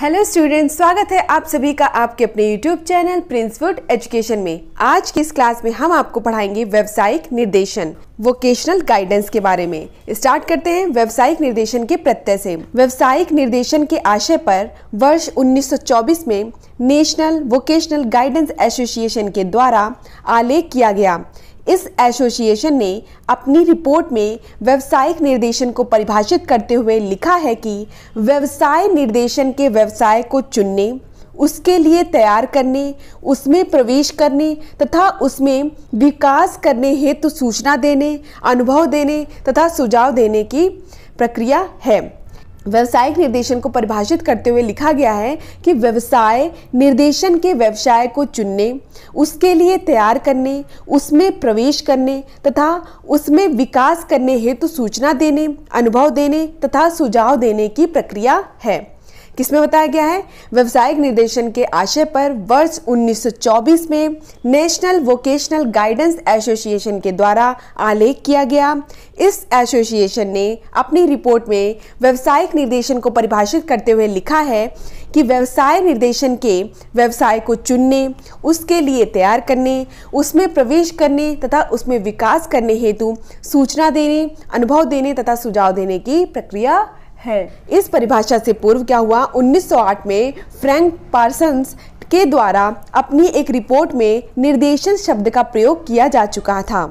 hello students स्वागत है आप सभी का आपके अपने यूट्यूब चैनल प्रिंसवुड एजुकेशन में आज की इस क्लास में हम आपको पढ़ाएंगे व्यवसायिक निर्देशन वोकेशनल गाइडेंस के बारे में स्टार्ट करते हैं व्यवसायिक निर्देशन के प्रत्यय से व्यवसायिक निर्देशन के आशय पर वर्ष 1924 में नेशनल वोकेशनल गाइडेंस एसोसिएशन के द्वारा आलेख किया गया इस एसोसिएशन ने अपनी रिपोर्ट में व्यवसायिक निर्देशन को परिभाषित करते हुए लिखा है कि व्यवसाय निर्देशन के व्यवसाय को चुनने उसके लिए तैयार करने उसमें प्रवेश करने तथा उसमें विकास करने हेतु सूचना देने अनुभव देने तथा सुझाव देने की प्रक्रिया है व्यवसायिक निर्देशन को परिभाषित करते हुए लिखा गया है कि व्यवसाय निर्देशन के व्यवसाय को चुनने उसके लिए तैयार करने उसमें प्रवेश करने तथा उसमें विकास करने हेतु तो सूचना देने अनुभव देने तथा सुझाव देने की प्रक्रिया है किसमें बताया गया है व्यवसायिक निर्देशन के आशय पर वर्ष 1924 में नेशनल वोकेशनल गाइडेंस एसोसिएशन के द्वारा आलेख किया गया इस एसोसिएशन ने अपनी रिपोर्ट में व्यवसायिक निर्देशन को परिभाषित करते हुए लिखा है कि व्यवसाय निर्देशन के व्यवसाय को चुनने उसके लिए तैयार करने उसमें प्रवेश करने तथा उसमें विकास करने हेतु सूचना देने अनुभव देने तथा सुझाव देने की प्रक्रिया है इस परिभाषा से पूर्व क्या हुआ 1908 में फ्रैंक पार्सन्स के द्वारा अपनी एक रिपोर्ट में निर्देशन शब्द का प्रयोग किया जा चुका था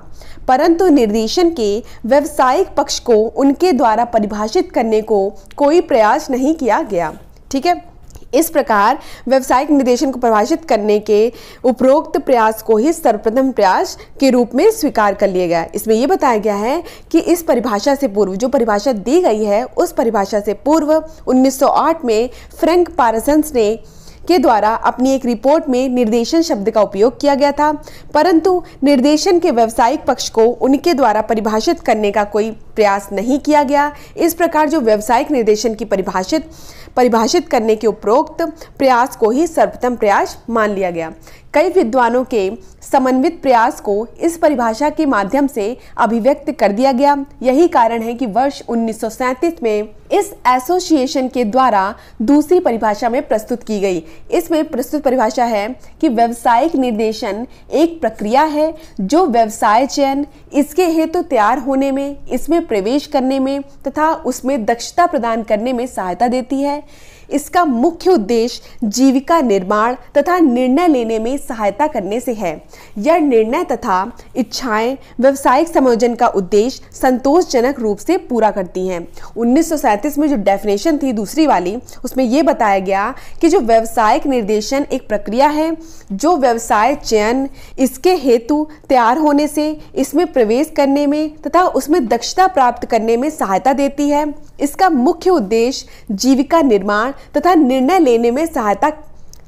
परंतु निर्देशन के व्यवसायिक पक्ष को उनके द्वारा परिभाषित करने को कोई प्रयास नहीं किया गया ठीक है इस प्रकार व्यवसायिक निर्देशन को परिभाषित करने के उपरोक्त प्रयास को ही सर्वप्रथम प्रयास के रूप में स्वीकार कर लिया गया इसमें यह बताया गया है कि इस परिभाषा से पूर्व जो परिभाषा दी गई है उस परिभाषा से पूर्व 1908 में फ्रैंक पारसंस ने के द्वारा अपनी एक रिपोर्ट में निर्देशन शब्द का उपयोग किया गया था परंतु निर्देशन के व्यावसायिक पक्ष को उनके द्वारा परिभाषित करने का कोई प्रयास नहीं किया गया इस प्रकार जो व्यावसायिक निर्देशन की परिभाषित परिभाषित करने के उपरोक्त प्रयास को ही सर्वोत्तम प्रयास मान लिया गया कई विद्वानों के समन्वित प्रयास को इस परिभाषा के माध्यम से अभिव्यक्त कर दिया गया यही कारण है कि वर्ष 1937 में इस एसोसिएशन के द्वारा दूसरी परिभाषा में प्रस्तुत की गई इसमें प्रस्तुत परिभाषा है कि व्यवसायिक निर्देशन एक प्रक्रिया है जो व्यवसाय चयन इसके हेतु तो तैयार होने में इसमें प्रवेश करने में तथा उसमें दक्षता प्रदान करने में सहायता देती है इसका मुख्य उद्देश्य जीविका निर्माण तथा निर्णय लेने में सहायता करने से है यह निर्णय तथा इच्छाएं व्यवसायिक समायोजन का उद्देश्य संतोषजनक रूप से पूरा करती हैं उन्नीस में जो डेफिनेशन थी दूसरी वाली उसमें यह बताया गया कि जो व्यावसायिक निर्देशन एक प्रक्रिया है जो व्यवसाय चयन इसके हेतु तैयार होने से इसमें प्रवेश करने में तथा उसमें दक्षता प्राप्त करने में सहायता देती है इसका मुख्य उद्देश्य जीविका निर्माण तथा निर्णय लेने में सहायता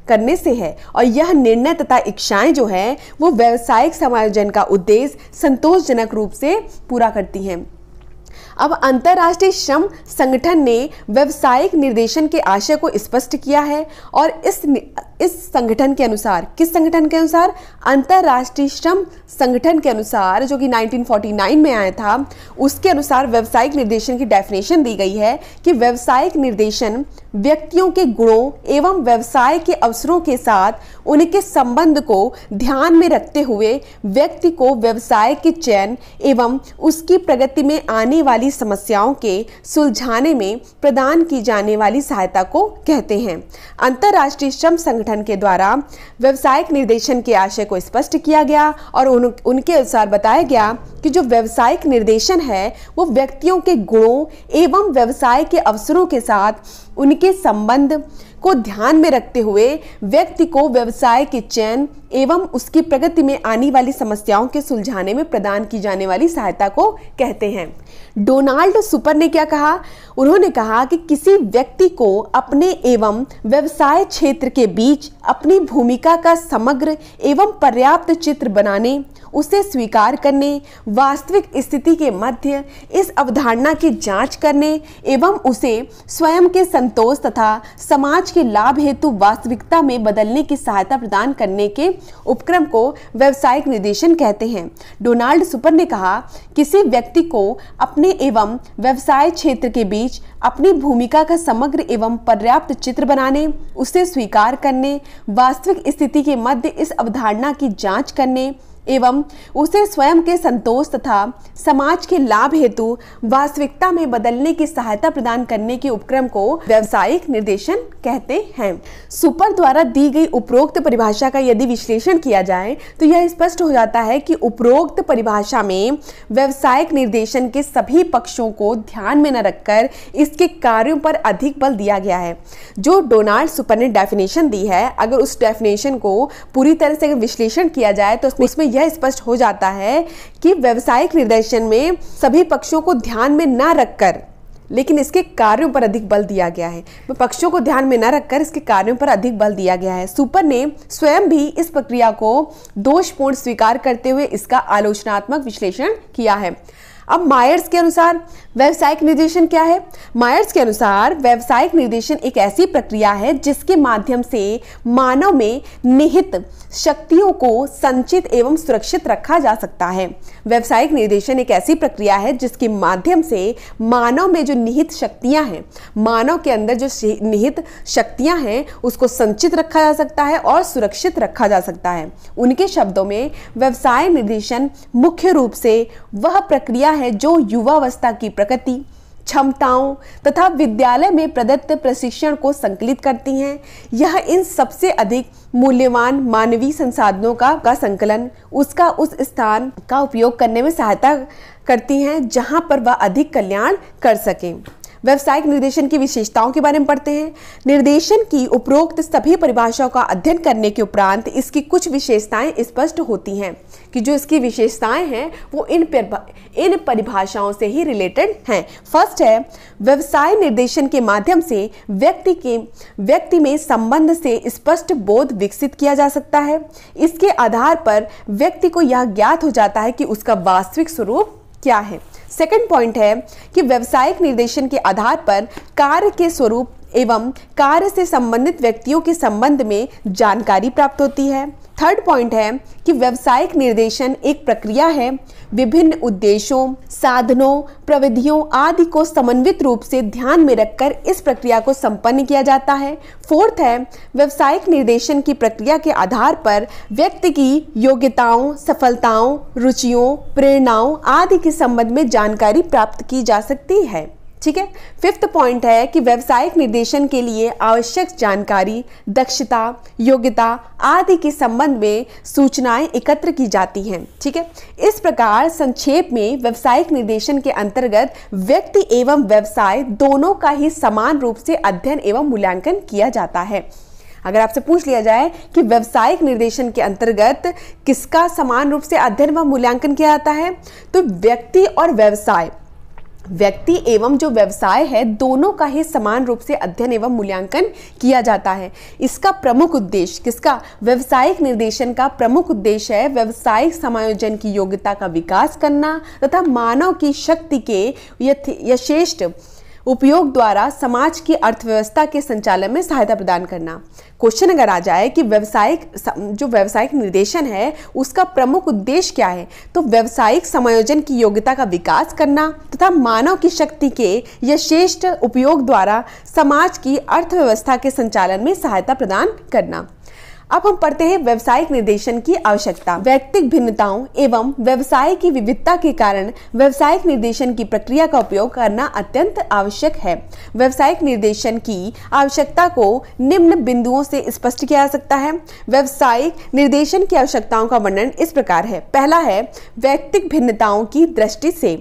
करने से है और यह निर्णय तथा इच्छाएं जो है वो व्यावसायिक समायोजन का उद्देश्य संतोषजनक रूप से पूरा करती हैं अब अंतर्राष्ट्रीय श्रम संगठन ने व्यवसायिक निर्देशन के आशय को स्पष्ट किया है और इस इस संगठन के अनुसार किस संगठन के अनुसार अंतर्राष्ट्रीय श्रम संगठन के अनुसार जो कि 1949 में आया था उसके अनुसार व्यवसायिक निर्देशन की डेफिनेशन दी गई है कि व्यवसायिक निर्देशन व्यक्तियों के गुणों एवं व्यवसाय के अवसरों के साथ उनके संबंध को ध्यान में रखते हुए व्यक्ति को व्यवसाय के चयन एवं उसकी प्रगति में आने वाली वाली समस्याओं के सुलझाने में प्रदान की जाने वाली सहायता को कहते हैं अंतर्राष्ट्रीय श्रम संगठन के द्वारा व्यवसायिक निर्देशन के आशय को स्पष्ट किया गया और उन, उनके अनुसार बताया गया कि जो व्यवसायिक निर्देशन है वो व्यक्तियों के गुणों एवं व्यवसाय के अवसरों के साथ उनके संबंध को ध्यान में रखते हुए व्यक्ति को व्यवसाय के चयन एवं उसकी प्रगति में आने वाली समस्याओं के सुलझाने में प्रदान की जाने वाली सहायता को कहते हैं डोनाल्ड सुपर ने क्या कहा उन्होंने कहा कि किसी व्यक्ति को अपने एवं व्यवसाय क्षेत्र के बीच अपनी भूमिका का समग्र एवं पर्याप्त चित्र बनाने उसे स्वीकार करने वास्तविक स्थिति के मध्य इस अवधारणा की जांच करने एवं उसे स्वयं के संतोष तथा समाज के लाभ हेतु वास्तविकता में बदलने की सहायता प्रदान करने के उपक्रम को व्यवसायिक निर्देशन कहते हैं डोनाल्ड सुपर ने कहा किसी व्यक्ति को अपने एवं व्यवसाय क्षेत्र के बीच अपनी भूमिका का समग्र एवं पर्याप्त चित्र बनाने उसे स्वीकार करने वास्तविक स्थिति के मध्य इस अवधारणा की जांच करने एवं उसे स्वयं के संतोष तथा समाज के लाभ हेतु वास्तविकता में बदलने की सहायता प्रदान करने के उपक्रम को व्यवसायिक निर्देशन कहते हैं सुपर द्वारा दी गई उपरोक्त परिभाषा का यदि विश्लेषण किया जाए तो यह स्पष्ट हो जाता है कि उपरोक्त परिभाषा में व्यावसायिक निर्देशन के सभी पक्षों को ध्यान में न रखकर इसके कार्यों पर अधिक बल दिया गया है जो डोनाल्ड सुपर ने डेफिनेशन दी है अगर उस डेफिनेशन को पूरी तरह से विश्लेषण किया जाए तो उसमें यह स्पष्ट हो जाता है कि व्यवसायिक निर्देशन में सभी पक्षों को ध्यान में न रखकर लेकिन इसके कार्यों पर अधिक बल दिया गया है पक्षों को ध्यान में न रखकर इसके कार्यों पर अधिक बल दिया गया है सुपर ने स्वयं भी इस प्रक्रिया को दोषपूर्ण स्वीकार करते हुए इसका आलोचनात्मक विश्लेषण किया है अब मायर्स के अनुसार व्यवसायिक निर्देशन क्या है मायर्स के अनुसार व्यवसायिक निर्देशन एक ऐसी प्रक्रिया है जिसके माध्यम से मानव में निहित शक्तियों को संचित एवं सुरक्षित रखा जा सकता है व्यवसायिक निर्देशन एक ऐसी प्रक्रिया है जिसके माध्यम से मानव में जो निहित शक्तियां हैं मानव के अंदर जो निहित शक्तियां हैं उसको संचित रखा जा सकता है और सुरक्षित रखा जा सकता है उनके शब्दों में व्यवसाय निर्देशन मुख्य रूप से वह प्रक्रिया है जो युवावस्था की प्रक्रिया प्रगति क्षमताओं तथा विद्यालय में प्रदत्त प्रशिक्षण को संकलित करती हैं यह इन सबसे अधिक मूल्यवान मानवीय संसाधनों का का संकलन उसका उस स्थान का उपयोग करने में सहायता करती हैं जहां पर वह अधिक कल्याण कर सकें व्यवसायिक निर्देशन की विशेषताओं के बारे में पढ़ते हैं निर्देशन की उपरोक्त सभी परिभाषाओं का अध्ययन करने के उपरांत इसकी कुछ विशेषताएं स्पष्ट होती हैं कि जो इसकी विशेषताएं हैं वो इन इन परिभाषाओं से ही रिलेटेड हैं फर्स्ट है व्यवसाय निर्देशन के माध्यम से व्यक्ति के व्यक्ति में संबंध से स्पष्ट बोध विकसित किया जा सकता है इसके आधार पर व्यक्ति को यह ज्ञात हो जाता है कि उसका वास्तविक स्वरूप क्या है सेकंड पॉइंट है कि व्यवसायिक निर्देशन के आधार पर कार्य के स्वरूप एवं कार्य से संबंधित व्यक्तियों के संबंध में जानकारी प्राप्त होती है थर्ड पॉइंट है कि व्यवसायिक निर्देशन एक प्रक्रिया है विभिन्न उद्देश्यों साधनों प्रविधियों आदि को समन्वित रूप से ध्यान में रखकर इस प्रक्रिया को संपन्न किया जाता है फोर्थ है व्यवसायिक निर्देशन की प्रक्रिया के आधार पर व्यक्ति की योग्यताओं सफलताओं रुचियों प्रेरणाओं आदि के संबंध में जानकारी प्राप्त की जा सकती है ठीक है फिफ्थ पॉइंट है कि व्यवसायिक निर्देशन के लिए आवश्यक जानकारी दक्षता योग्यता आदि के संबंध में सूचनाएं एकत्र की जाती हैं ठीक है इस प्रकार संक्षेप में व्यवसायिक निर्देशन के अंतर्गत व्यक्ति एवं व्यवसाय दोनों का ही समान रूप से अध्ययन एवं मूल्यांकन किया जाता है अगर आपसे पूछ लिया जाए कि व्यवसायिक निर्देशन के अंतर्गत किसका समान रूप से अध्ययन व मूल्यांकन किया जाता है तो व्यक्ति और व्यवसाय व्यक्ति एवं जो व्यवसाय है दोनों का ही समान रूप से अध्ययन एवं मूल्यांकन किया जाता है इसका प्रमुख उद्देश्य किसका व्यवसायिक निर्देशन का प्रमुख उद्देश्य है व्यवसायिक समायोजन की योग्यता का विकास करना तथा मानव की शक्ति के यथ यशेष्ट उपयोग द्वारा समाज की अर्थव्यवस्था के संचालन में सहायता प्रदान करना क्वेश्चन अगर आ जाए कि व्यवसायिक जो व्यवसायिक निर्देशन है उसका प्रमुख उद्देश्य क्या है तो व्यवसायिक समायोजन की योग्यता का विकास करना तथा मानव की शक्ति के यश्रेष्ठ उपयोग द्वारा समाज की अर्थव्यवस्था के संचालन में सहायता प्रदान करना अब हम पढ़ते हैं व्यवसायिक निर्देशन की आवश्यकता व्यक्तिक भिन्नताओं एवं व्यवसाय की विविधता के कारण व्यवसायिक निर्देशन की प्रक्रिया का उपयोग करना अत्यंत आवश्यक है व्यवसायिक निर्देशन की आवश्यकता को निम्न बिंदुओं से स्पष्ट किया जा सकता है व्यवसायिक निर्देशन की आवश्यकताओं का वर्णन इस प्रकार है पहला है व्यक्तिक भिन्नताओं की दृष्टि से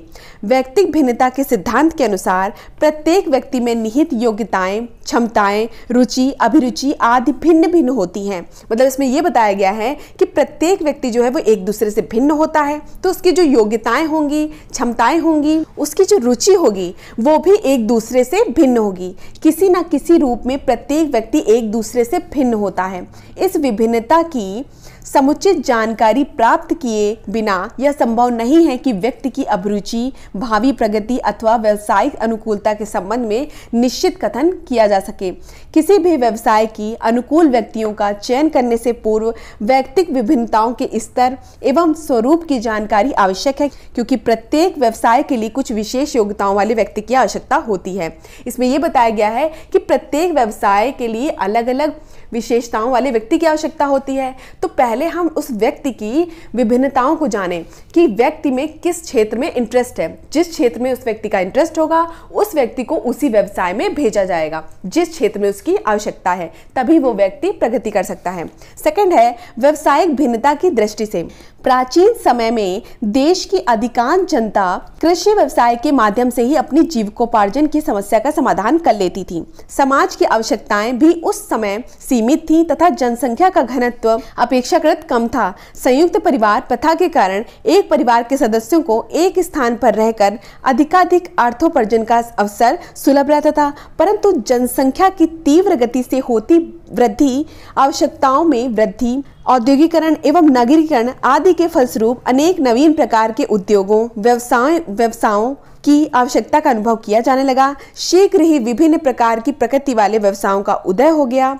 व्यक्तिक भिन्नता के सिद्धांत के अनुसार प्रत्येक व्यक्ति में निहित योग्यताएं क्षमताएं रुचि अभिरुचि आदि भिन्न भिन्न होती हैं मतलब इसमें यह बताया गया है कि प्रत्येक व्यक्ति जो है वो एक दूसरे से भिन्न होता है तो उसकी जो योग्यताएं होंगी क्षमताएं होंगी उसकी जो रुचि होगी वो भी एक दूसरे से भिन्न होगी किसी ना किसी रूप में प्रत्येक व्यक्ति एक दूसरे से भिन्न होता है इस विभिन्नता की समुचित जानकारी प्राप्त किए बिना यह संभव नहीं है कि व्यक्ति की अभिरुचि भावी प्रगति अथवा व्यवसायिक अनुकूलता के संबंध में निश्चित कथन किया जा सके किसी भी व्यवसाय की अनुकूल व्यक्तियों का चयन करने से पूर्व व्यक्तिक विभिन्नताओं के स्तर एवं स्वरूप की जानकारी आवश्यक है क्योंकि प्रत्येक व्यवसाय के लिए कुछ विशेष योग्यताओं वाले व्यक्ति की आवश्यकता होती है इसमें यह बताया गया है कि प्रत्येक व्यवसाय के लिए अलग अलग विशेषताओं वाले व्यक्ति की आवश्यकता होती है तो पहले पहले हम उस व्यक्ति की विभिन्नताओं को जानें कि व्यक्ति में किस क्षेत्र में इंटरेस्ट है जिस क्षेत्र में उस व्यक्ति का इंटरेस्ट होगा उस व्यक्ति को उसी व्यवसाय में भेजा जाएगा जिस क्षेत्र में उसकी आवश्यकता है तभी वो व्यक्ति प्रगति कर सकता है सेकेंड है व्यवसायिक भिन्नता की दृष्टि से प्राचीन समय में देश की अधिकांश जनता कृषि व्यवसाय के माध्यम से ही अपनी जीविकोपार्जन की समस्या का समाधान कर लेती थी समाज की आवश्यकताएं भी उस समय सीमित थी तथा जनसंख्या का घनत्व अपेक्षाकृत कम था संयुक्त परिवार प्रथा के कारण एक परिवार के सदस्यों को एक स्थान पर रहकर अधिकाधिक अर्थोपार्जन का अवसर सुलभ रहता था परंतु जनसंख्या की तीव्र गति से होती वृद्धि आवश्यकताओं में वृद्धि औद्योगिकरण एवं नगरीकरण आदि के फलस्वरूप अनेक नवीन प्रकार के उद्योगों व्यवसाय व्यवसायों की आवश्यकता का अनुभव किया जाने लगा शीघ्र ही विभिन्न प्रकार की प्रकृति वाले व्यवसायों का उदय हो गया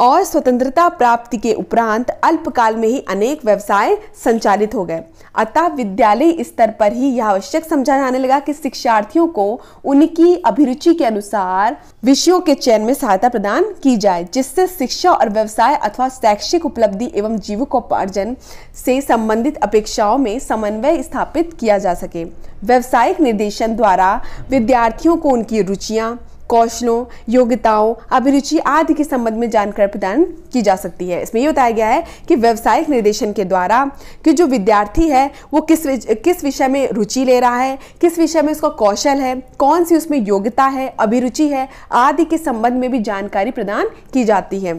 और स्वतंत्रता प्राप्ति के उपरांत अल्पकाल में ही अनेक व्यवसाय संचालित हो गए अतः विद्यालय स्तर पर ही यह आवश्यक समझा जाने लगा कि शिक्षार्थियों को उनकी अभिरुचि के अनुसार विषयों के चयन में सहायता प्रदान की जाए जिससे शिक्षा और व्यवसाय अथवा शैक्षिक उपलब्धि एवं जीविकोपार्जन से संबंधित अपेक्षाओं में समन्वय स्थापित किया जा सके व्यावसायिक निर्देशन द्वारा विद्यार्थियों को उनकी रुचियाँ कौशलों योग्यताओं अभिरुचि आदि के संबंध में जानकारी प्रदान की जा सकती है इसमें ये बताया गया है कि व्यवसायिक निर्देशन के द्वारा कि जो विद्यार्थी है वो किस किस विषय में रुचि ले रहा है किस विषय में उसका कौशल है कौन सी उसमें योग्यता है अभिरुचि है आदि के संबंध में भी जानकारी प्रदान की जाती है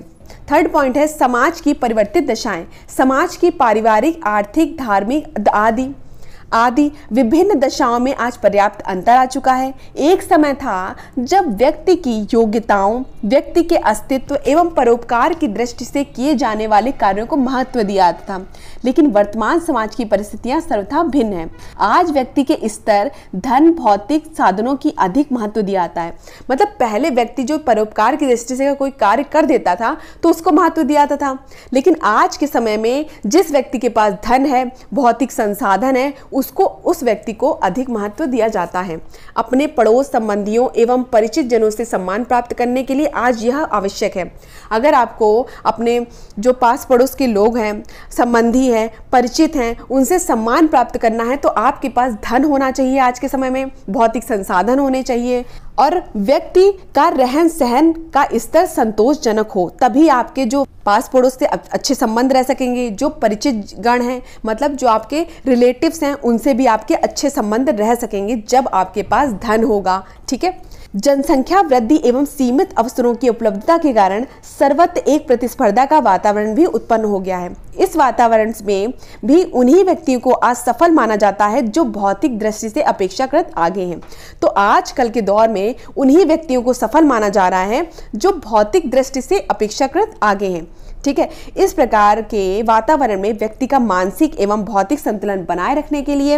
थर्ड पॉइंट है समाज की परिवर्तित दशाएं समाज की पारिवारिक आर्थिक धार्मिक आदि आदि विभिन्न दशाओं में आज पर्याप्त अंतर आ चुका है एक समय था जब व्यक्ति की योग्यताओं व्यक्ति के अस्तित्व एवं परोपकार की दृष्टि से किए जाने वाले कार्यों को महत्व दिया था लेकिन वर्तमान समाज की परिस्थितियां सर्वथा भिन्न है आज व्यक्ति के स्तर धन भौतिक साधनों की अधिक महत्व दिया जाता है मतलब पहले व्यक्ति जो परोपकार की दृष्टि से कोई कार्य कर देता था तो उसको महत्व दिया जाता था लेकिन आज के समय में जिस व्यक्ति के पास धन है भौतिक संसाधन है उसको उस व्यक्ति को अधिक महत्व दिया जाता है अपने पड़ोस संबंधियों एवं परिचित जनों से सम्मान प्राप्त करने के लिए आज यह आवश्यक है अगर आपको अपने जो पास पड़ोस के लोग हैं संबंधी हैं परिचित हैं उनसे सम्मान प्राप्त करना है तो आपके पास धन होना चाहिए आज के समय में भौतिक संसाधन होने चाहिए और व्यक्ति का रहन सहन का स्तर संतोषजनक हो तभी आपके जो पास पड़ोस से अच्छे संबंध रह सकेंगे जो परिचित गण हैं मतलब जो आपके रिलेटिव्स हैं उनसे भी आपके अच्छे संबंध रह सकेंगे जब आपके पास धन होगा ठीक है जनसंख्या वृद्धि एवं सीमित अवसरों की उपलब्धता के कारण सर्वत्र एक प्रतिस्पर्धा का वातावरण भी उत्पन्न हो गया है इस वातावरण में भी उन्हीं व्यक्तियों को आज सफल माना जाता है जो भौतिक दृष्टि से अपेक्षाकृत आगे हैं तो आजकल के दौर में उन्हीं व्यक्तियों को सफल माना जा रहा है जो भौतिक दृष्टि से अपेक्षाकृत आगे हैं ठीक है इस प्रकार के वातावरण में व्यक्ति का मानसिक एवं भौतिक संतुलन बनाए रखने के लिए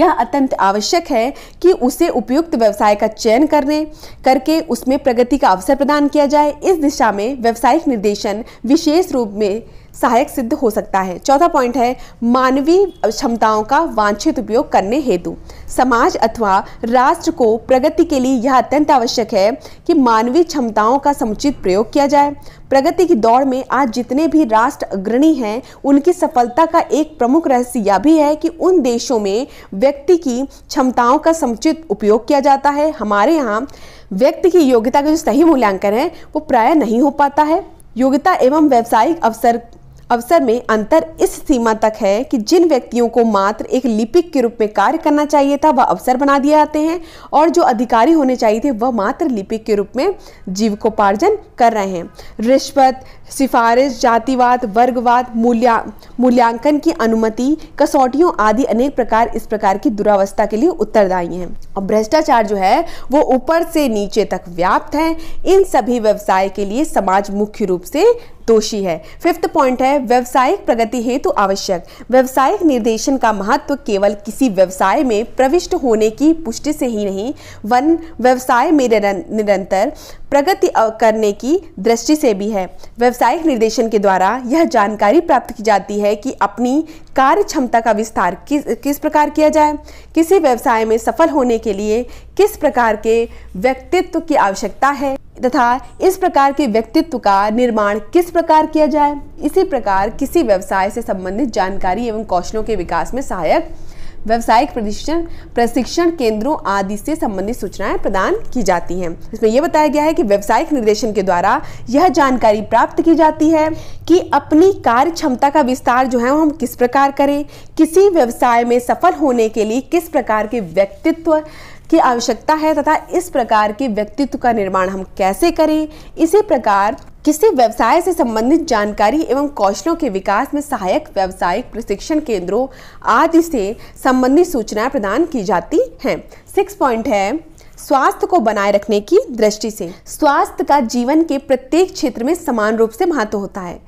यह अत्यंत आवश्यक है कि उसे उपयुक्त व्यवसाय का चयन करने करके उसमें प्रगति का अवसर प्रदान किया जाए इस दिशा में व्यावसायिक निर्देशन विशेष रूप में सहायक सिद्ध हो सकता है चौथा पॉइंट है मानवीय क्षमताओं का वांछित उपयोग करने हेतु समाज अथवा राष्ट्र को प्रगति के लिए यह अत्यंत आवश्यक है कि मानवीय क्षमताओं का समुचित प्रयोग किया जाए प्रगति की दौड़ में आज जितने भी राष्ट्र अग्रणी हैं उनकी सफलता का एक प्रमुख रहस्य यह भी है कि उन देशों में व्यक्ति की क्षमताओं का समुचित उपयोग किया जाता है हमारे यहाँ व्यक्ति की योग्यता का जो सही मूल्यांकन है वो प्राय नहीं हो पाता है योग्यता एवं व्यावसायिक अवसर अवसर में अंतर इस सीमा तक है कि जिन व्यक्तियों को मात्र एक लिपिक के रूप में कार्य करना चाहिए था वह अवसर बना दिए जाते हैं और जो अधिकारी होने चाहिए थे वह मात्र लिपिक के रूप में जीविकोपार्जन कर रहे हैं रिश्वत सिफारिश जातिवाद वर्गवाद मूल्या मूल्यांकन की अनुमति कसौटियों आदि अनेक प्रकार इस प्रकार की दुरावस्था के लिए उत्तरदायी हैं और भ्रष्टाचार जो है वो ऊपर से नीचे तक व्याप्त है इन सभी व्यवसाय के लिए समाज मुख्य रूप से दोषी है फिफ्थ पॉइंट है व्यवसायिक प्रगति हेतु आवश्यक व्यवसायिक निर्देशन का महत्व केवल किसी व्यवसाय में प्रविष्ट होने की पुष्टि से ही नहीं वन व्यवसाय में निरंतर प्रगति करने की दृष्टि से भी है व्यवसायिक निर्देशन के द्वारा यह जानकारी प्राप्त की जाती है कि अपनी कार्य क्षमता का विस्तार किस किस प्रकार किया जाए किसी व्यवसाय में सफल होने के लिए किस प्रकार के व्यक्तित्व की आवश्यकता है तथा इस प्रकार के व्यक्तित्व का निर्माण किस प्रकार किया जाए इसी प्रकार किसी व्यवसाय से संबंधित जानकारी एवं कौशलों के विकास में सहायक व्यवसायिक प्रशिक्षण प्रशिक्षण केंद्रों आदि से संबंधित सूचनाएं प्रदान की जाती हैं इसमें यह बताया गया है कि व्यवसायिक निर्देशन के द्वारा यह जानकारी प्राप्त की जाती है कि अपनी कार्य क्षमता का विस्तार जो है वो हम किस प्रकार करें किसी व्यवसाय में सफल होने के लिए किस प्रकार के व्यक्तित्व की आवश्यकता है तथा इस प्रकार के व्यक्तित्व का निर्माण हम कैसे करें इसी प्रकार किसी व्यवसाय से संबंधित जानकारी एवं कौशलों के विकास में सहायक व्यवसायिक प्रशिक्षण केंद्रों आदि से संबंधित सूचनाएं प्रदान की जाती हैं सिक्स पॉइंट है स्वास्थ्य को बनाए रखने की दृष्टि से स्वास्थ्य का जीवन के प्रत्येक क्षेत्र में समान रूप से महत्व होता है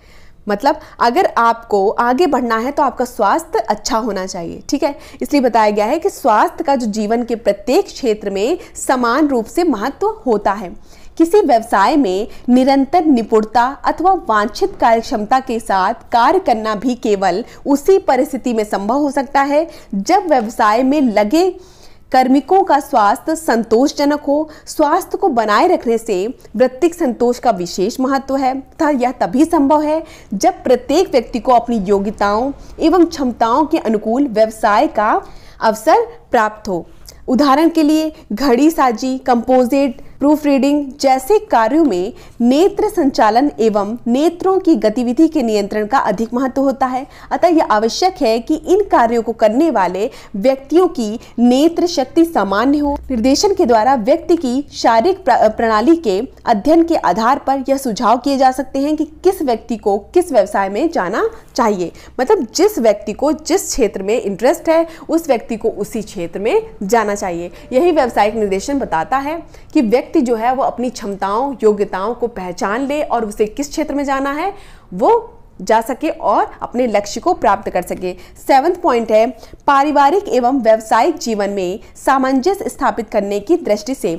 मतलब अगर आपको आगे बढ़ना है तो आपका स्वास्थ्य अच्छा होना चाहिए ठीक है इसलिए बताया गया है कि स्वास्थ्य का जो जीवन के प्रत्येक क्षेत्र में समान रूप से महत्व होता है किसी व्यवसाय में निरंतर निपुणता अथवा वांछित कार्यक्षमता के साथ कार्य करना भी केवल उसी परिस्थिति में संभव हो सकता है जब व्यवसाय में लगे कर्मिकों का स्वास्थ्य संतोषजनक हो स्वास्थ्य को बनाए रखने से वृत्तिक संतोष का विशेष महत्व है तथा यह तभी संभव है जब प्रत्येक व्यक्ति को अपनी योग्यताओं एवं क्षमताओं के अनुकूल व्यवसाय का अवसर प्राप्त हो उदाहरण के लिए घड़ी साजी कंपोजिट प्रूफ रीडिंग जैसे कार्यों में नेत्र संचालन एवं नेत्रों की गतिविधि के नियंत्रण का अधिक महत्व होता है अतः यह आवश्यक है कि इन कार्यों को करने वाले व्यक्तियों की नेत्र शक्ति सामान्य हो निर्देशन के द्वारा व्यक्ति की शारीरिक प्रणाली के अध्ययन के आधार पर यह सुझाव किए जा सकते हैं कि किस व्यक्ति को किस व्यवसाय में जाना चाहिए मतलब जिस व्यक्ति को जिस क्षेत्र में इंटरेस्ट है उस व्यक्ति को उसी क्षेत्र में जाना चाहिए यही व्यवसायिक निर्देशन बताता है कि व्यक्ति व्यक्ति जो है वो अपनी क्षमताओं योग्यताओं को पहचान ले और उसे किस क्षेत्र में जाना है वो जा सके और अपने लक्ष्य को प्राप्त कर सके सेवन्थ पॉइंट है पारिवारिक एवं व्यवसायिक जीवन में सामंजस्य स्थापित करने की दृष्टि से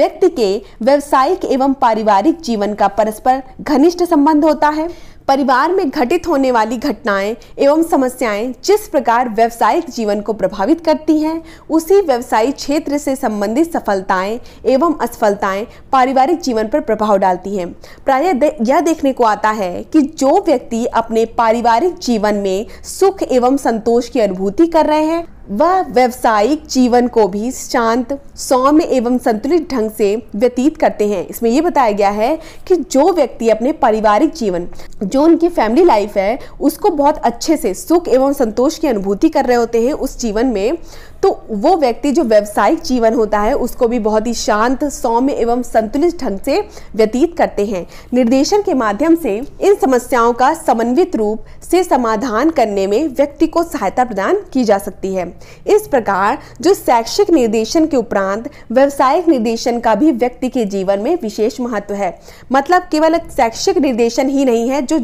व्यक्ति के व्यवसायिक एवं पारिवारिक जीवन का परस्पर घनिष्ठ संबंध होता है परिवार में घटित होने वाली घटनाएं एवं समस्याएं जिस प्रकार व्यवसायिक जीवन को प्रभावित करती हैं उसी व्यवसायिक क्षेत्र से संबंधित सफलताएं एवं असफलताएं पारिवारिक जीवन पर प्रभाव डालती हैं प्रायः दे, यह देखने को आता है कि जो व्यक्ति अपने पारिवारिक जीवन में सुख एवं संतोष की अनुभूति कर रहे हैं वह व्यवसायिक जीवन को भी शांत सौम्य एवं संतुलित ढंग से व्यतीत करते हैं इसमें यह बताया गया है कि जो व्यक्ति अपने पारिवारिक जीवन जो उनकी फैमिली लाइफ है उसको बहुत अच्छे से सुख एवं संतोष की अनुभूति कर रहे होते हैं उस जीवन में तो वो व्यक्ति जो व्यवसायिक जीवन होता है उसको भी बहुत ही शांत सौम्य एवं संतुलित ढंग से व्यतीत करते हैं निर्देशन के माध्यम से इन समस्याओं का समन्वित रूप से समाधान करने में व्यक्ति को सहायता प्रदान की जा सकती है इस प्रकार जो शैक्षिक निर्देशन के उपरांत व्यवसायिक निर्देशन का भी व्यक्ति के जीवन में विशेष महत्व है मतलब केवल शैक्षिक निर्देशन ही नहीं है जो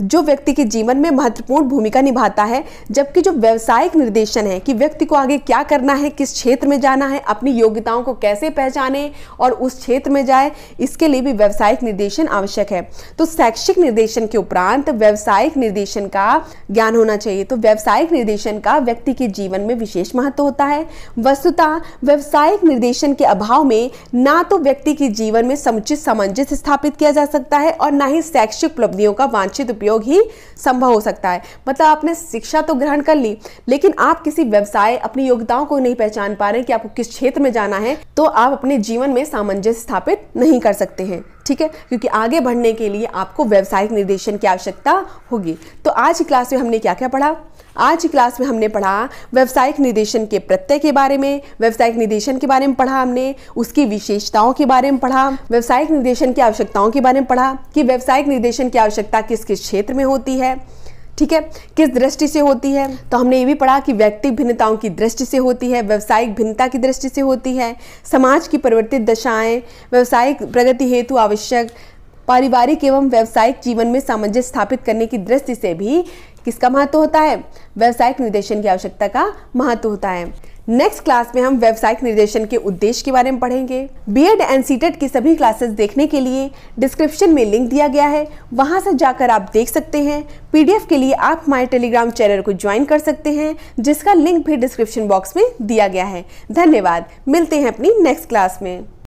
जो व्यक्ति के जीवन में महत्वपूर्ण भूमिका निभाता है जबकि जो व्यवसायिक निर्देशन है कि व्यक्ति को आगे क्या करना है किस क्षेत्र में जाना है अपनी योग्यताओं को कैसे पहचाने और उस क्षेत्र में जाए इसके लिए भी व्यवसायिक निर्देशन आवश्यक है तो शैक्षिक निर्देशन के उपरांत व्यवसायिक निर्देशन का ज्ञान होना चाहिए तो व्यवसायिक निर्देशन का व्यक्ति के जीवन में विशेष महत्व होता है वस्तुता व्यवसायिक निर्देशन के अभाव में ना तो व्यक्ति के जीवन में समुचित सामंजस्य स्थापित किया जा सकता है और ना ही शैक्षिक उपलब्धियों का वांछित उपयोग उपयोग ही संभव हो सकता है मतलब आपने शिक्षा तो ग्रहण कर ली लेकिन आप किसी व्यवसाय अपनी योग्यताओं को नहीं पहचान पा रहे कि आपको किस क्षेत्र में जाना है तो आप अपने जीवन में सामंजस्य स्थापित नहीं कर सकते हैं ठीक है क्योंकि आगे बढ़ने के लिए आपको व्यावसायिक निर्देशन की आवश्यकता होगी तो आज की क्लास में हमने क्या क्या पढ़ा आज की क्लास में हमने पढ़ा व्यावसायिक निर्देशन के प्रत्यय के बारे में व्यावसायिक निदेशन के बारे में पढ़ा हमने उसकी विशेषताओं के बारे में पढ़ा व्यावसायिक निर्देशन की आवश्यकताओं के बारे में पढ़ा कि व्यावसायिक निर्देशन की आवश्यकता किस किस क्षेत्र में होती है ठीक है किस दृष्टि से होती है तो हमने ये भी पढ़ा कि व्यक्तिक भिन्नताओं की दृष्टि से होती है व्यवसायिक भिन्नता की दृष्टि से होती है समाज की परिवर्तित दशाएं व्यवसायिक प्रगति हेतु आवश्यक पारिवारिक एवं व्यावसायिक जीवन में सामंजस्य स्थापित करने की दृष्टि से भी किसका महत्व होता है व्यवसायिक निर्देशन की आवश्यकता का महत्व होता है नेक्स्ट क्लास में हम व्यवसायिक निर्देशन के उद्देश्य के बारे में पढ़ेंगे B Ed and C TET की सभी क्लासेस देखने के लिए डिस्क्रिप्शन में लिंक दिया गया है वहां से जाकर आप देख सकते हैं पीडीएफ के लिए आप हमारे टेलीग्राम चैनल को ज्वाइन कर सकते हैं जिसका लिंक भी डिस्क्रिप्शन बॉक्स में दिया गया है धन्यवाद मिलते हैं अपनी नेक्स्ट क्लास में